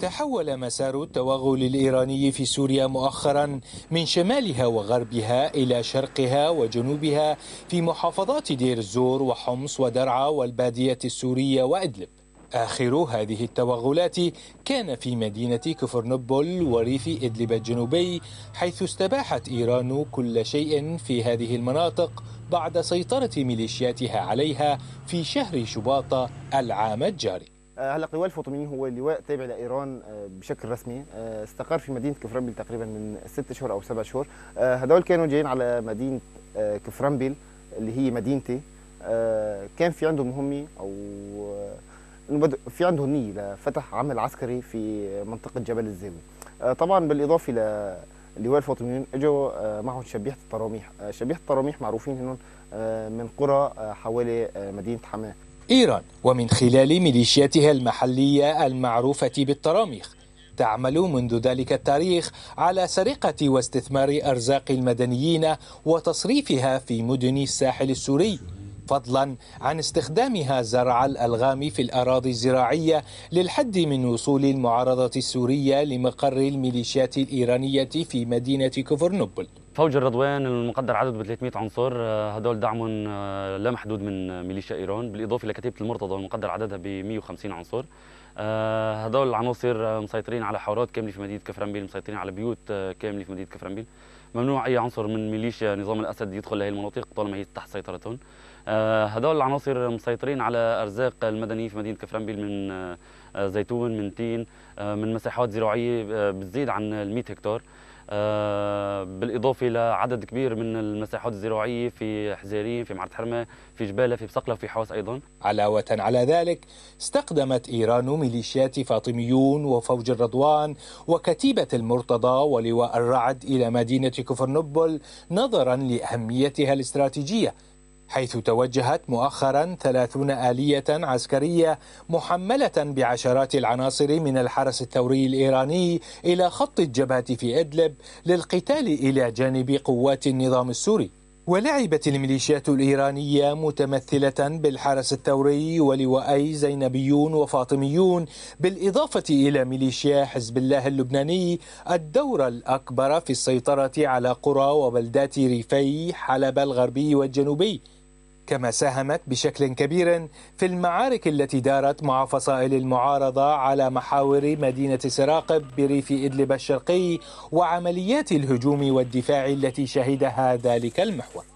تحول مسار التوغل الايراني في سوريا مؤخرا من شمالها وغربها الى شرقها وجنوبها في محافظات دير الزور وحمص ودرعا والباديه السوريه وادلب. آخر هذه التوغلات كان في مدينة كفرنبل وريف إدلب الجنوبي حيث استباحت إيران كل شيء في هذه المناطق بعد سيطرة ميليشياتها عليها في شهر شباط العام الجاري آه، هلا اللواء الفاطميين هو لواء تابع لايران آه، بشكل رسمي آه، استقر في مدينه كفرنبل تقريبا من ست شهور او سبع شهور هذول كانوا جايين على مدينه كفرنبل اللي هي مدينتي كان في عندهم مهمه او في عندهم نيه لفتح عمل عسكري في منطقه جبل الزاوي طبعا بالاضافه ل الفاطميين اجوا معهم شبيحه التراميح، شبيحه التراميح معروفين انهم من قرى حوالي مدينه حماه. إيران ومن خلال ميليشياتها المحلية المعروفة بالطراميخ تعمل منذ ذلك التاريخ على سرقة واستثمار أرزاق المدنيين وتصريفها في مدن الساحل السوري فضلا عن استخدامها زرع الألغام في الأراضي الزراعية للحد من وصول المعارضة السورية لمقر الميليشيات الإيرانية في مدينة كفرنبل فوج الرضوان المقدر عدده ب 300 عنصر آه، هدول دعمهم آه، لا محدود من ميليشيا ايران بالاضافه لكتيبه المرتضى المقدر عددها ب 150 عنصر آه، هدول العناصر مسيطرين على حارات كامله في مدينه كفرنبيل مسيطرين على بيوت كامله في مدينه كفرنبيل ممنوع اي عنصر من ميليشيا نظام الاسد يدخل لهي المناطق طالما هي تحت سيطرتهم هدول العناصر مسيطرين على ارزاق المدنيين في مدينه كفرنبيل من زيتون من تين من مساحات زراعيه بتزيد عن ال 100 هكتار آه، بالاضافه لعدد كبير من المساحات الزراعيه في حزيرين في معرض حرمه في جباله في بسقلة في حوس ايضا علاوه على ذلك استخدمت ايران ميليشيات فاطميون وفوج الرضوان وكتيبه المرتضى ولواء الرعد الى مدينه كفر نبل نظرا لاهميتها الاستراتيجيه حيث توجهت مؤخرا ثلاثون آلية عسكرية محملة بعشرات العناصر من الحرس الثوري الإيراني إلى خط الجبهة في إدلب للقتال إلى جانب قوات النظام السوري ولعبت الميليشيات الإيرانية متمثلة بالحرس الثوري ولواءي زينبيون وفاطميون بالإضافة إلى ميليشيا حزب الله اللبناني الدور الأكبر في السيطرة على قرى وبلدات ريفي حلب الغربي والجنوبي كما ساهمت بشكل كبير في المعارك التي دارت مع فصائل المعارضة على محاور مدينة سراقب بريف إدلب الشرقي وعمليات الهجوم والدفاع التي شهدها ذلك المحور